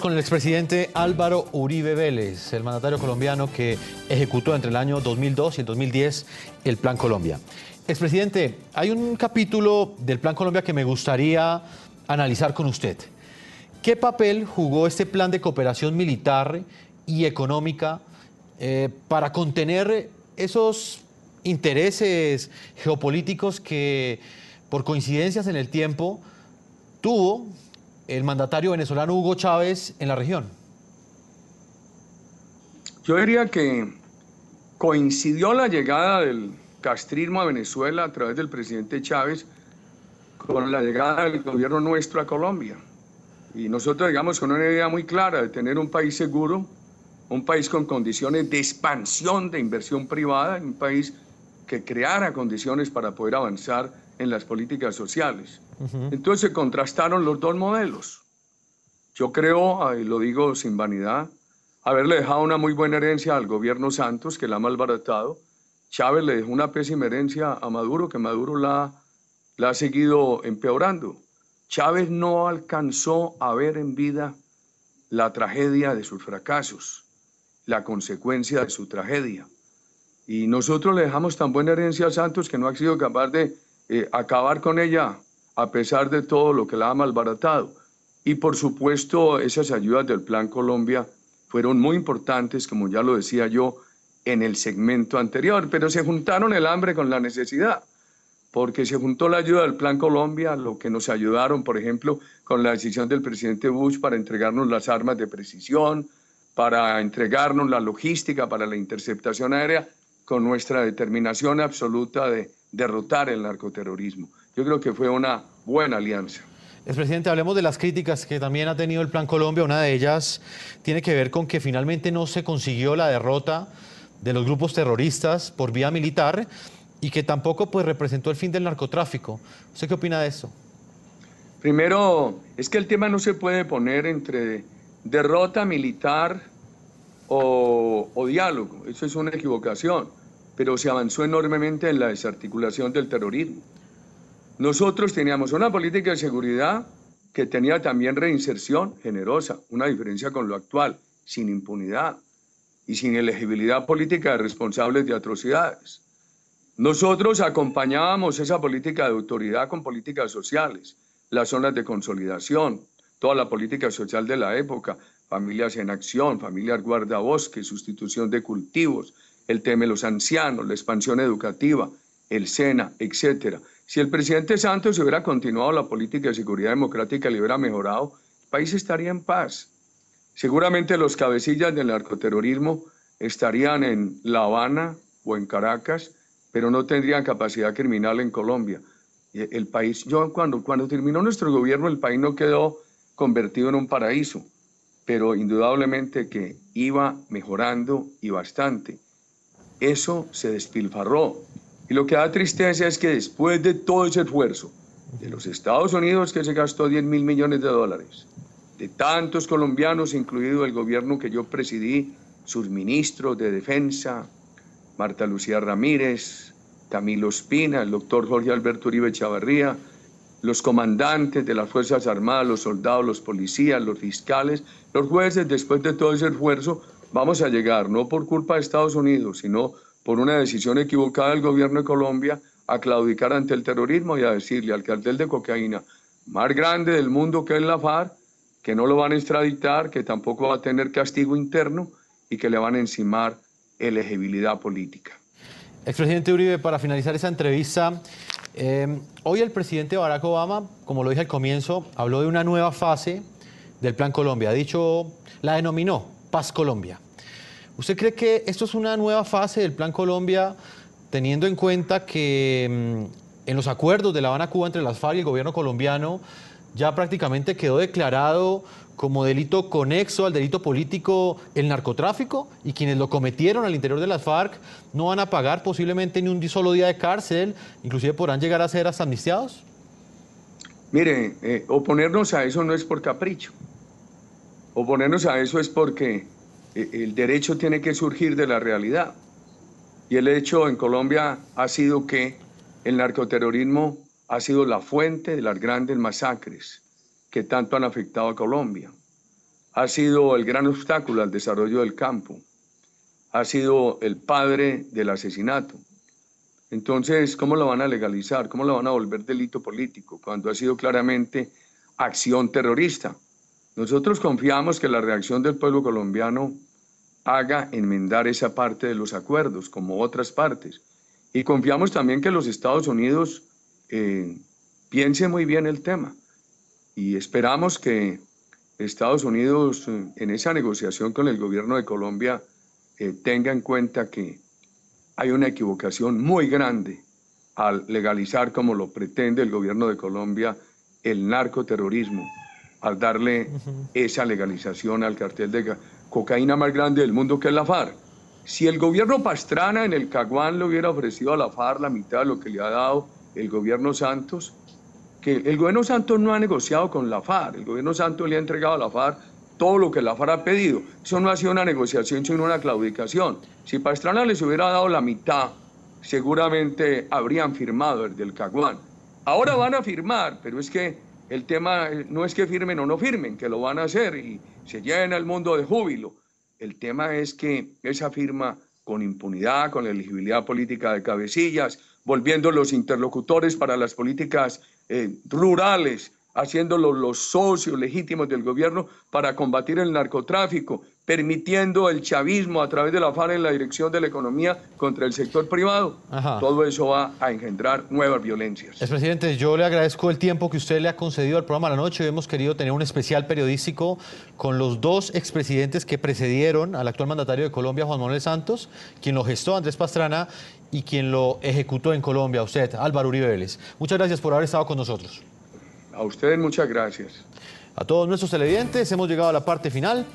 con el expresidente Álvaro Uribe Vélez, el mandatario colombiano que ejecutó entre el año 2002 y el 2010 el Plan Colombia. Expresidente, hay un capítulo del Plan Colombia que me gustaría analizar con usted. ¿Qué papel jugó este plan de cooperación militar y económica eh, para contener esos intereses geopolíticos que por coincidencias en el tiempo tuvo el mandatario venezolano Hugo Chávez en la región? Yo diría que coincidió la llegada del castrismo a Venezuela a través del presidente Chávez con la llegada del gobierno nuestro a Colombia. Y nosotros digamos, con una idea muy clara de tener un país seguro, un país con condiciones de expansión de inversión privada, un país que creara condiciones para poder avanzar en las políticas sociales. Entonces se contrastaron los dos modelos. Yo creo, y eh, lo digo sin vanidad, haberle dejado una muy buena herencia al gobierno Santos, que la ha malbaratado. Chávez le dejó una pésima herencia a Maduro, que Maduro la ha seguido empeorando. Chávez no alcanzó a ver en vida la tragedia de sus fracasos, la consecuencia de su tragedia. Y nosotros le dejamos tan buena herencia a Santos que no ha sido capaz de eh, acabar con ella, a pesar de todo lo que la ha malbaratado. Y por supuesto, esas ayudas del Plan Colombia fueron muy importantes, como ya lo decía yo en el segmento anterior, pero se juntaron el hambre con la necesidad, porque se juntó la ayuda del Plan Colombia, lo que nos ayudaron, por ejemplo, con la decisión del presidente Bush para entregarnos las armas de precisión, para entregarnos la logística para la interceptación aérea, con nuestra determinación absoluta de derrotar el narcoterrorismo. Yo creo que fue una buena alianza. Presidente, hablemos de las críticas que también ha tenido el Plan Colombia. Una de ellas tiene que ver con que finalmente no se consiguió la derrota de los grupos terroristas por vía militar y que tampoco pues, representó el fin del narcotráfico. ¿Usted qué opina de eso? Primero, es que el tema no se puede poner entre derrota militar o, diálogo. Eso es una equivocación, pero se avanzó enormemente en la desarticulación del terrorismo. Nosotros teníamos una política de seguridad que tenía también reinserción generosa, una diferencia con lo actual, sin impunidad y sin elegibilidad política de responsables de atrocidades. Nosotros acompañábamos esa política de autoridad con políticas sociales, las zonas de consolidación, toda la política social de la época, Familias en Acción, familias Guardabosque, Sustitución de Cultivos, el tema de los ancianos, la expansión educativa, el SENA, etcétera. Si el presidente Santos hubiera continuado la política de seguridad democrática y le hubiera mejorado, el país estaría en paz. Seguramente los cabecillas del narcoterrorismo estarían en La Habana o en Caracas, pero no tendrían capacidad criminal en Colombia. E, el país, yo cuando, cuando terminó nuestro gobierno, el país no quedó convertido en un paraíso pero indudablemente que iba mejorando y bastante. Eso se despilfarró. Y lo que da tristeza es que después de todo ese esfuerzo de los Estados Unidos que se gastó 10 mil millones de dólares, de tantos colombianos, incluido el gobierno que yo presidí, sus ministros de defensa, Marta Lucía Ramírez, Camilo Espina, el doctor Jorge Alberto Uribe Chavarría, los comandantes de las Fuerzas Armadas, los soldados, los policías, los fiscales, los jueces, después de todo ese esfuerzo, vamos a llegar, no por culpa de Estados Unidos, sino por una decisión equivocada del gobierno de Colombia, a claudicar ante el terrorismo y a decirle al cartel de cocaína, más grande del mundo que es la FARC, que no lo van a extraditar, que tampoco va a tener castigo interno y que le van a encimar elegibilidad política. Expresidente Uribe, para finalizar esa entrevista, Em, hoy el presidente Barack Obama, como lo dije al comienzo, habló de una nueva fase del Plan Colombia. Ha dicho, la denominó Paz Colombia. ¿Usted cree que esto es una nueva fase del Plan Colombia, teniendo en cuenta que em, en los acuerdos de La Habana, Cuba entre las FARC y el gobierno colombiano ya prácticamente quedó declarado como delito conexo al delito político el narcotráfico y quienes lo cometieron al interior de las FARC no van a pagar posiblemente ni un solo día de cárcel, inclusive podrán llegar a ser hasta amnistiados? Mire, eh, oponernos a eso no es por capricho, oponernos a eso es porque eh, el derecho tiene que surgir de la realidad. Y el hecho en Colombia ha sido que el narcoterrorismo ha sido la fuente de las grandes masacres, que tanto han afectado a Colombia. Ha sido el gran obstáculo al desarrollo del campo. Ha sido el padre del asesinato. Entonces, ¿cómo lo van a legalizar? ¿Cómo lo van a volver delito político cuando ha sido claramente acción terrorista? Nosotros confiamos que la reacción del pueblo colombiano haga enmendar esa parte de los acuerdos, como otras partes. Y confiamos también que los Estados Unidos eh, piensen muy bien el tema y esperamos que Estados Unidos eh, en esa negociación con el gobierno de Colombia eh, tenga en cuenta que hay una equivocación muy grande al legalizar, como lo pretende el gobierno de Colombia, el narcoterrorismo, al darle esa legalización al cartel de cocaína más grande del mundo que es la FARC. Si el gobierno Pastrana en el Caguán le hubiera ofrecido a la FARC la mitad de lo que le ha dado el gobierno Santos, que el gobierno Santos no ha negociado con la FARC, el gobierno Santos le ha entregado a la FARC todo lo que la FARC ha pedido. Eso no ha sido una negociación, sino una claudicación. Si Pastrana les hubiera dado la mitad, seguramente habrían firmado el del Caguán. Ahora van a firmar, pero es que el tema eh, no es que firmen o no firmen, que lo van a hacer y se lleven al mundo de júbilo. El tema es que esa firma con impunidad, con la elegibilidad política de cabecillas, volviendo los interlocutores para las políticas eh, rurales, haciéndolos los socios legítimos del gobierno para combatir el narcotráfico, permitiendo el chavismo a través de la FARC en la dirección de la economía contra el sector privado. Todo eso va a engendrar nuevas violencias. Presidente, yo le agradezco el tiempo que usted le ha concedido al programa La Noche. hemos querido tener un especial periodístico con los dos expresidentes que precedieron al actual mandatario de Colombia, Juan Manuel Santos, quien lo gestó, Andrés Pastrana, y quien lo ejecutó en Colombia, usted, Álvaro Uribe Vélez. Muchas gracias por haber estado con nosotros. A ustedes muchas gracias. A todos nuestros televidentes, hemos llegado a la parte final.